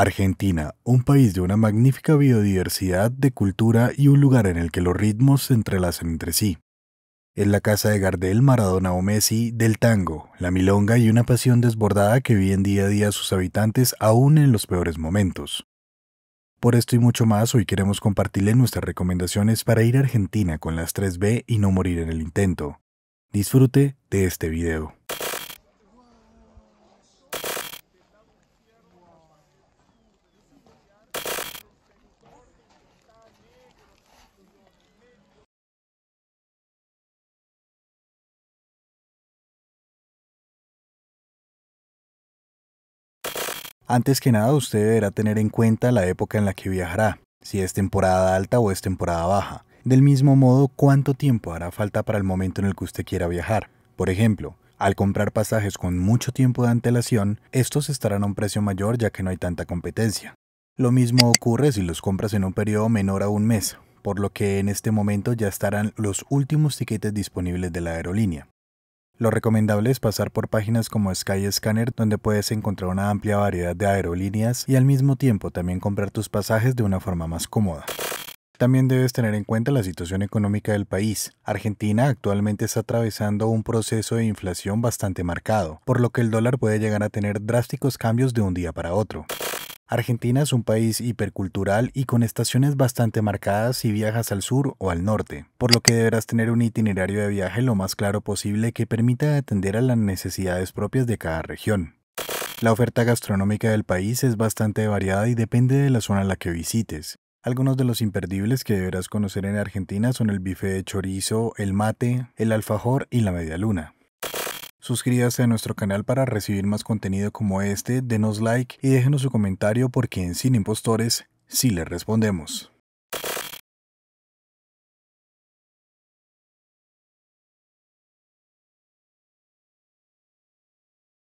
Argentina, un país de una magnífica biodiversidad de cultura y un lugar en el que los ritmos se entrelazan entre sí. Es la casa de Gardel, Maradona o Messi del tango, la milonga y una pasión desbordada que viven día a día sus habitantes aún en los peores momentos. Por esto y mucho más, hoy queremos compartirles nuestras recomendaciones para ir a Argentina con las 3B y no morir en el intento. Disfrute de este video. Antes que nada, usted deberá tener en cuenta la época en la que viajará, si es temporada alta o es temporada baja. Del mismo modo, cuánto tiempo hará falta para el momento en el que usted quiera viajar. Por ejemplo, al comprar pasajes con mucho tiempo de antelación, estos estarán a un precio mayor ya que no hay tanta competencia. Lo mismo ocurre si los compras en un periodo menor a un mes, por lo que en este momento ya estarán los últimos tiquetes disponibles de la aerolínea. Lo recomendable es pasar por páginas como Skyscanner, donde puedes encontrar una amplia variedad de aerolíneas y al mismo tiempo también comprar tus pasajes de una forma más cómoda. También debes tener en cuenta la situación económica del país. Argentina actualmente está atravesando un proceso de inflación bastante marcado, por lo que el dólar puede llegar a tener drásticos cambios de un día para otro. Argentina es un país hipercultural y con estaciones bastante marcadas si viajas al sur o al norte, por lo que deberás tener un itinerario de viaje lo más claro posible que permita atender a las necesidades propias de cada región. La oferta gastronómica del país es bastante variada y depende de la zona a la que visites. Algunos de los imperdibles que deberás conocer en Argentina son el bife de chorizo, el mate, el alfajor y la media medialuna. Suscríbase a nuestro canal para recibir más contenido como este, denos like y déjenos su comentario porque en Sin Impostores sí le respondemos.